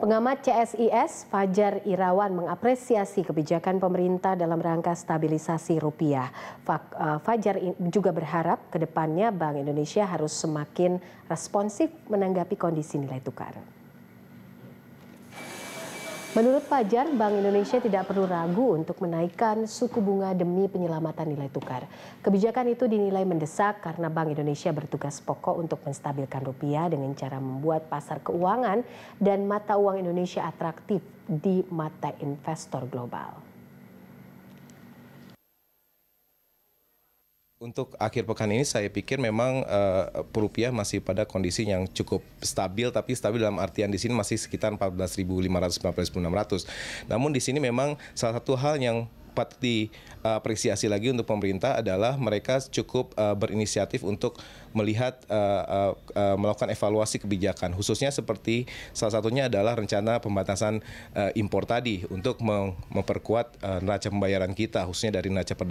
Pengamat CSIS Fajar Irawan mengapresiasi kebijakan pemerintah dalam rangka stabilisasi rupiah. Eh, Fajar juga berharap ke depannya Bank Indonesia harus semakin responsif menanggapi kondisi nilai tukar. Menurut Pajar, Bank Indonesia tidak perlu ragu untuk menaikkan suku bunga demi penyelamatan nilai tukar. Kebijakan itu dinilai mendesak karena Bank Indonesia bertugas pokok untuk menstabilkan rupiah dengan cara membuat pasar keuangan dan mata uang Indonesia atraktif di mata investor global. Untuk akhir pekan ini saya pikir memang eh, uh, rupiah masih pada kondisi yang cukup stabil tapi stabil dalam artian di sini masih sekitar 14.500-14.600. Namun di sini memang salah satu hal yang patut diapresiasi lagi untuk pemerintah adalah mereka cukup uh, berinisiatif untuk melihat uh, uh, uh, melakukan evaluasi kebijakan khususnya seperti salah satunya adalah rencana pembatasan uh, impor tadi untuk mem memperkuat uh, neraca pembayaran kita khususnya dari neraca